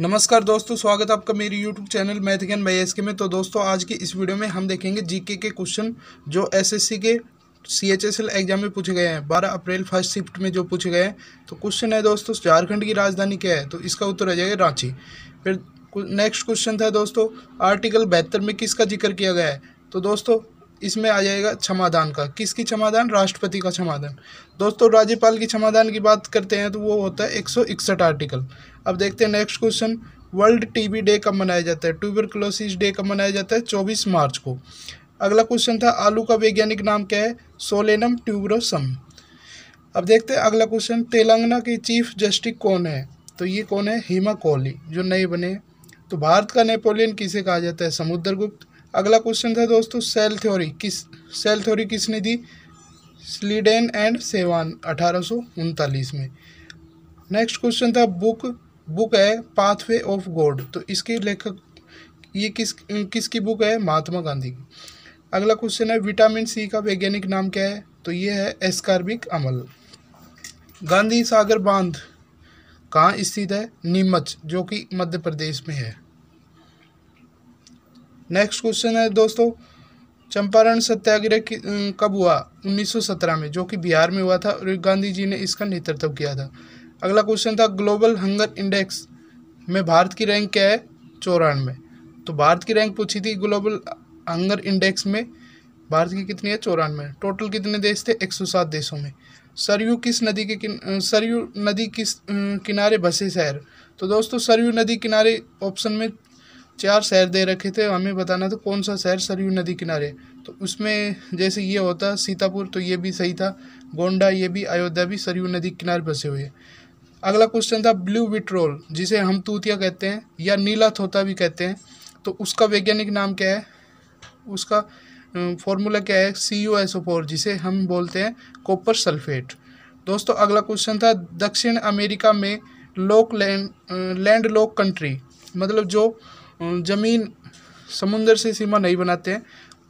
नमस्कार दोस्तों स्वागत है आपका मेरी YouTube channel math gain by S K में तो दोस्तों आज की इस वीडियो में हम देखेंगे जीके के क्वेश्चन जो एसएससी के C H S L exam में पूछे गए हैं बारह अप्रैल फर्स्ट शिफ्ट में जो पूछे गए हैं तो क्वेश्चन है दोस्तों झारखंड की राजधानी क्या है तो इसका उत्तर आ जाएगा रांची फिर नेक्स्ट क्वेश्चन था दोस्तों आर्टिकल बहत्तर में किसका जिक्र किया गया है तो दोस्तों इसमें आ जाएगा क्षमादान का किसकी क्षमादान राष्ट्रपति का क्षमादान दोस्तों राज्यपाल की क्षमादान की बात करते हैं तो वो होता है एक आर्टिकल अब देखते हैं next question world TB day कब मनाया जाता है ट्यूबरक्लोसिस डे कब मनाया जाता है चौबीस मार्च को अगला क्वेश्चन था आलू का वैज्ञानिक नाम क्या है सोलेनम ट्यूबरोसम अब देखते हैं अगला क्वेश्चन तेलंगाना के चीफ जस्टिस कौन है तो ये कौन है हेमा कोहली जो नए बने तो भारत का नेपोलियन किसे कहा जाता है समुद्रगुप्त अगला क्वेश्चन था दोस्तों सेल थ्योरी किस सेल थ्योरी किसने दी स्लीडेन एंड सेवान अठारह में नेक्स्ट क्वेश्चन था बुक बुक है पाथवे ऑफ गॉड तो इसके लेखक ये किस किसकी बुक है महात्मा गांधी की अगला क्वेश्चन है विटामिन सी का वैज्ञानिक नाम क्या है तो ये है एस्कार्बिक अमल गांधी सागर बांध कहाँ स्थित है नीमच जो कि मध्य प्रदेश में है नेक्स्ट क्वेश्चन है दोस्तों चंपारण सत्याग्रह कब हुआ 1917 में जो कि बिहार में हुआ था और गांधी जी ने इसका नेतृत्व किया था अगला क्वेश्चन था ग्लोबल हंगर इंडेक्स में भारत की रैंक क्या है चौरानवे तो भारत की रैंक पूछी थी ग्लोबल हंगर इंडेक्स में भारत की कितनी है चौरानवे टोटल कितने देश थे एक सौ सात देशों में सरयू किस नदी के किन सरयू नदी किस किनारे बसे शहर तो दोस्तों सरयू नदी किनारे ऑप्शन में चार शहर दे रखे थे हमें बताना था कौन सा शहर सरयू नदी किनारे तो उसमें जैसे ये होता सीतापुर तो ये भी सही था गोंडा ये भी अयोध्या भी सरयू नदी किनारे बसे हुए हैं अगला क्वेश्चन था ब्लू विट्रोल जिसे हम तूतिया कहते हैं या नीला थोता भी कहते हैं तो उसका वैज्ञानिक नाम क्या है उसका फॉर्मूला क्या है C U S O four जिसे हम बोलते हैं कॉपर सल्फेट दोस्तों अगला क्वेश्चन था दक्षिण अमेरिका में लोक लैंड लैंड लोक कंट्री मतलब जो ज़मीन समुंदर से सीमा नहीं बनाते हैं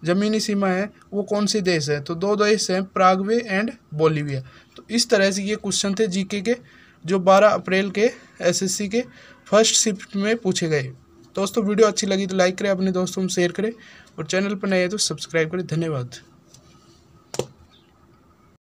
ज़मीनी सीमा है वो कौन से देश है तो दो देश हैं प्रागवे एंड बोलीविया तो इस तरह से ये क्वेश्चन थे जीके के जो 12 अप्रैल के एसएससी के फर्स्ट शिफ्ट में पूछे गए दोस्तों वीडियो अच्छी लगी तो लाइक करें अपने दोस्तों में शेयर करें और चैनल पर नए हैं तो सब्सक्राइब करें धन्यवाद